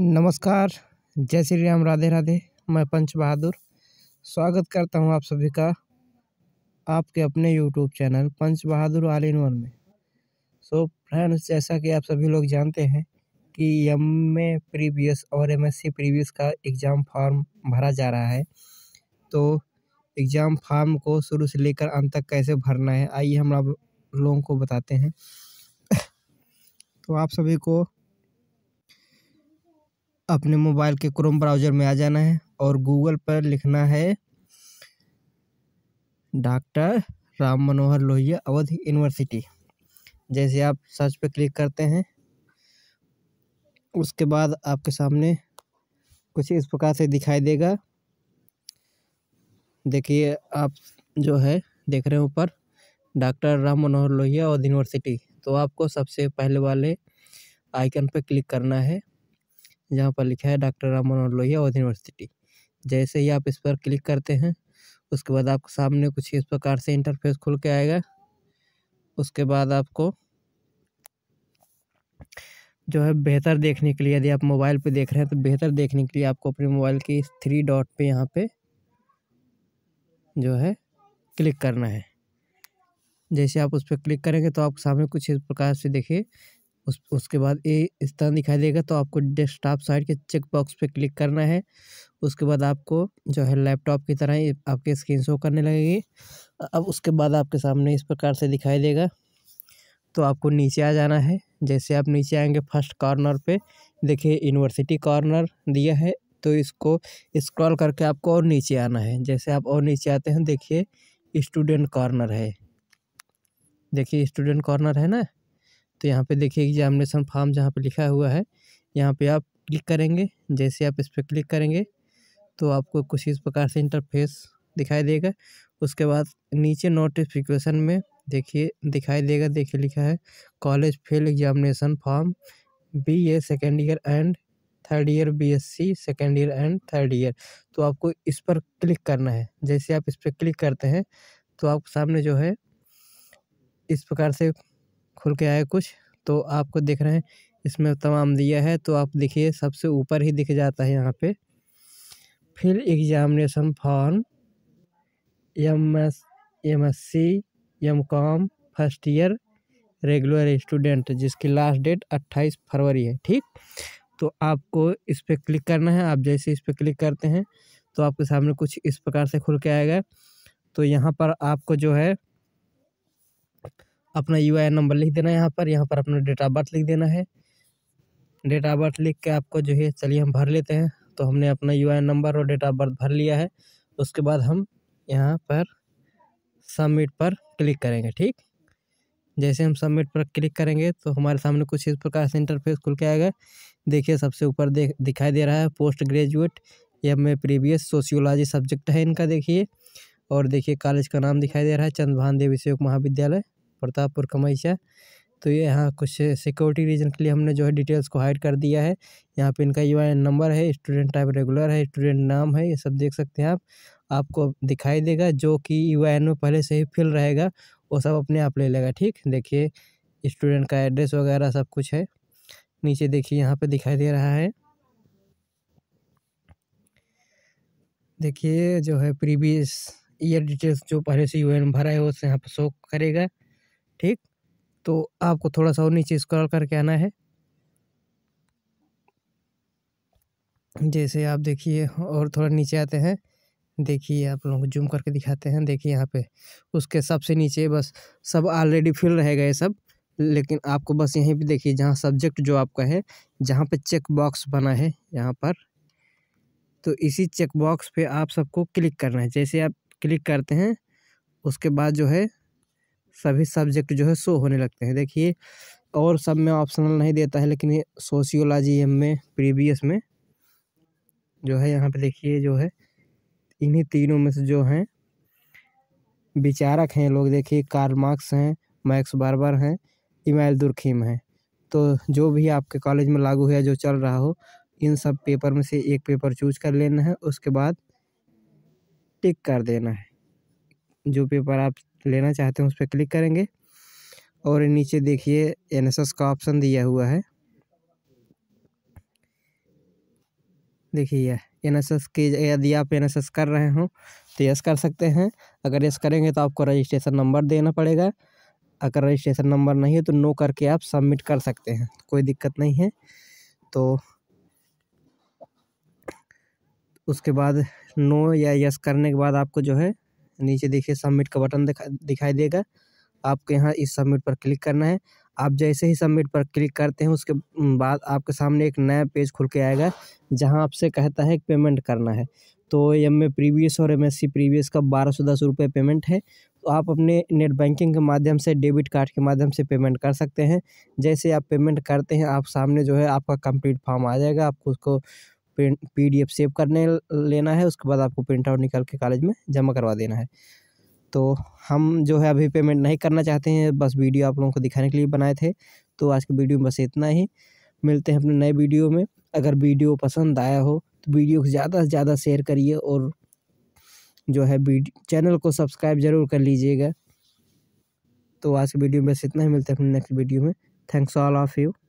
नमस्कार जय श्री राम राधे राधे मैं पंच बहादुर स्वागत करता हूं आप सभी का आपके अपने YouTube channel Panch Bahadur all in one में सो so, फ्रेंड्स जैसा कि आप सभी लोग जानते हैं कि एम ए प्रीवियस और एम एस सी प्रीवियस का एग्ज़ाम फॉर्म भरा जा रहा है तो एग्ज़ाम फॉर्म को शुरू से लेकर अंत तक कैसे भरना है आइए हम आप लोगों को बताते हैं तो आप सभी को अपने मोबाइल के क्रोम ब्राउज़र में आ जाना है और गूगल पर लिखना है डॉक्टर राम मनोहर लोहिया अवध यूनिवर्सिटी जैसे आप सर्च पर क्लिक करते हैं उसके बाद आपके सामने कुछ इस प्रकार से दिखाई देगा देखिए आप जो है देख रहे हैं ऊपर डॉक्टर राम मनोहर लोहिया और यूनिवर्सिटी तो आपको सबसे पहले वाले आइकन पर क्लिक करना है जहाँ पर लिखा है डॉक्टर राम मनोहर लोहिया और यूनिवर्सिटी जैसे ही आप इस पर क्लिक करते हैं उसके बाद आपके सामने कुछ इस प्रकार से इंटरफेस खुल के आएगा उसके बाद आपको जो है बेहतर देखने के लिए यदि आप मोबाइल पे देख रहे हैं तो बेहतर देखने के लिए आपको अपने मोबाइल की थ्री डॉट पे यहाँ पे जो है क्लिक करना है जैसे आप उस पर क्लिक करेंगे तो आपके सामने कुछ इस प्रकार से देखिए उस उसके बाद ये तरह दिखाई देगा तो आपको डेस्कटॉप साइड के चेक बॉक्स पे क्लिक करना है उसके बाद आपको जो है लैपटॉप की तरह ही आपके स्क्रीन शो करने लगेगी अब उसके बाद आपके सामने इस प्रकार से दिखाई देगा तो आपको नीचे आ जाना है जैसे आप नीचे आएंगे फर्स्ट कॉर्नर पे देखिए यूनिवर्सिटी कॉर्नर दिया है तो इसको स्क्रॉल करके आपको और नीचे आना है जैसे आप और नीचे आते हैं देखिए स्टूडेंट कॉर्नर है देखिए स्टूडेंट कॉर्नर है ना तो यहाँ पे देखिए एग्जामिनेशन फॉर्म जहाँ पे लिखा हुआ है यहाँ पे आप क्लिक करेंगे जैसे आप इस पर क्लिक करेंगे तो आपको कुछ इस प्रकार से इंटरफेस दिखाई देगा उसके बाद नीचे नोटिफिकेशन में देखिए दिखाई देगा देखिए लिखा है college fail examination form B A second year and third year B S C second year and third year तो आपको इस पर क्लिक करना है जैसे आप इस पर क्लिक करते हैं तो आपके सामने जो है इस प्रकार से खुल के आया कुछ तो आपको देख रहे हैं इसमें तमाम दिया है तो आप देखिए सबसे ऊपर ही दिख जाता है यहाँ पे फिर examination form M S M S C M com first year regular student जिसकी लास्ट डेट 28 फरवरी है ठीक तो आपको इस पर क्लिक करना है आप जैसे इस पर क्लिक करते हैं तो आपके सामने कुछ इस प्रकार से खुल के आएगा तो यहाँ पर आपको जो है अपना यू नंबर लिख देना है यहाँ पर यहाँ पर अपना डेट ऑफ बर्थ लिख देना है डेट ऑफ बर्थ लिख के आपको जो है चलिए हम भर लेते हैं तो हमने अपना यू नंबर और डेट ऑफ बर्थ भर लिया है उसके बाद हम यहाँ पर सबमिट पर क्लिक करेंगे ठीक जैसे हम सबमिट पर क्लिक करेंगे तो हमारे सामने कुछ इस प्रकार से इंटरफेस खुल के आएगा देखिए सबसे ऊपर देख दिखाई दे रहा है पोस्ट ग्रेजुएट यह हमें प्रीवियस सोशियोलॉजी सब्जेक्ट है इनका देखिए और देखिए कॉलेज का नाम दिखाई दे रहा है चंद्रभान देवी सेवक महाविद्यालय प्रतापपुर कमई से तो ये यहाँ कुछ सिक्योरिटी रीजन के लिए हमने जो है डिटेल्स को हाइड कर दिया है यहाँ पे इनका यू नंबर है स्टूडेंट टाइप रेगुलर है स्टूडेंट नाम है ये सब देख सकते हैं आप आपको दिखाई देगा जो कि यू में पहले से ही फिल रहेगा वो सब अपने आप ले लेगा ठीक देखिए स्टूडेंट का एड्रेस वगैरह सब कुछ है नीचे देखिए यहाँ पर दिखाई दे रहा है देखिए जो है प्रीवियस ईयर डिटेल्स जो पहले से यू भरा है वो यहाँ पर शो करेगा ठीक तो आपको थोड़ा सा और नीचे स्क्रॉल करके आना है जैसे आप देखिए और थोड़ा नीचे आते हैं देखिए आप लोगों को जूम करके दिखाते हैं देखिए यहाँ पे उसके सबसे नीचे बस सब ऑलरेडी फिल रहेगा ये सब लेकिन आपको बस यहीं पे देखिए जहाँ सब्जेक्ट जो आपका है जहाँ पे चेक बॉक्स बना है यहाँ पर तो इसी चेक बॉक्स पे आप सबको क्लिक करना है जैसे आप क्लिक करते हैं उसके बाद जो है सभी सब्जेक्ट जो है शो होने लगते हैं देखिए और सब में ऑप्शनल नहीं देता है लेकिन ये सोशियोलॉजी में प्रीवियस में जो है यहाँ पे देखिए जो है इन्हीं तीनों में से जो हैं विचारक हैं लोग देखिए कार्ल मार्क्स हैं मैक्स बारबर हैं इमाइल दुरखीम हैं तो जो भी आपके कॉलेज में लागू हुआ जो चल रहा हो इन सब पेपर में से एक पेपर चूज कर लेना है उसके बाद टिक कर देना है जो पेपर आप लेना चाहते हैं उस पर क्लिक करेंगे और नीचे देखिए एन का ऑप्शन दिया हुआ है देखिए एन एस एस की यदि आप एन एस एस कर रहे हो तो यस कर सकते हैं अगर यस करेंगे तो आपको रजिस्ट्रेशन नंबर देना पड़ेगा अगर रजिस्ट्रेशन नंबर नहीं है तो नो करके आप सबमिट कर सकते हैं कोई दिक्कत नहीं है तो उसके बाद नो या यस करने के बाद आपको जो है नीचे देखिए सबमिट का बटन दिखा दिखाई देगा आपको यहाँ इस सबमिट पर क्लिक करना है आप जैसे ही सबमिट पर क्लिक करते हैं उसके बाद आपके सामने एक नया पेज खुल के आएगा जहाँ आपसे कहता है पेमेंट करना है तो एम ए प्रीवियस और एम एस सी प्रीवियस का बारह सौ दस रुपये पेमेंट है तो आप अपने नेट बैंकिंग के माध्यम से डेबिट कार्ड के माध्यम से पेमेंट कर सकते हैं जैसे आप पेमेंट करते हैं आप सामने जो है आपका कंप्लीट फॉर्म आ जाएगा आपको उसको पी डी एफ सेव करने लेना है उसके बाद आपको प्रिंट आउट निकाल के कॉलेज में जमा करवा देना है तो हम जो है अभी पेमेंट नहीं करना चाहते हैं बस वीडियो आप लोगों को दिखाने के लिए बनाए थे तो आज के वीडियो में बस इतना ही मिलते हैं अपने नए वीडियो में अगर वीडियो पसंद आया हो तो वीडियो को ज़्यादा से ज़्यादा शेयर करिए और जो है चैनल को सब्सक्राइब ज़रूर कर लीजिएगा तो आज के वीडियो में बस इतना ही मिलते हैं अपने नेक्स्ट वीडियो में थैंक्स ऑल ऑफ़ यू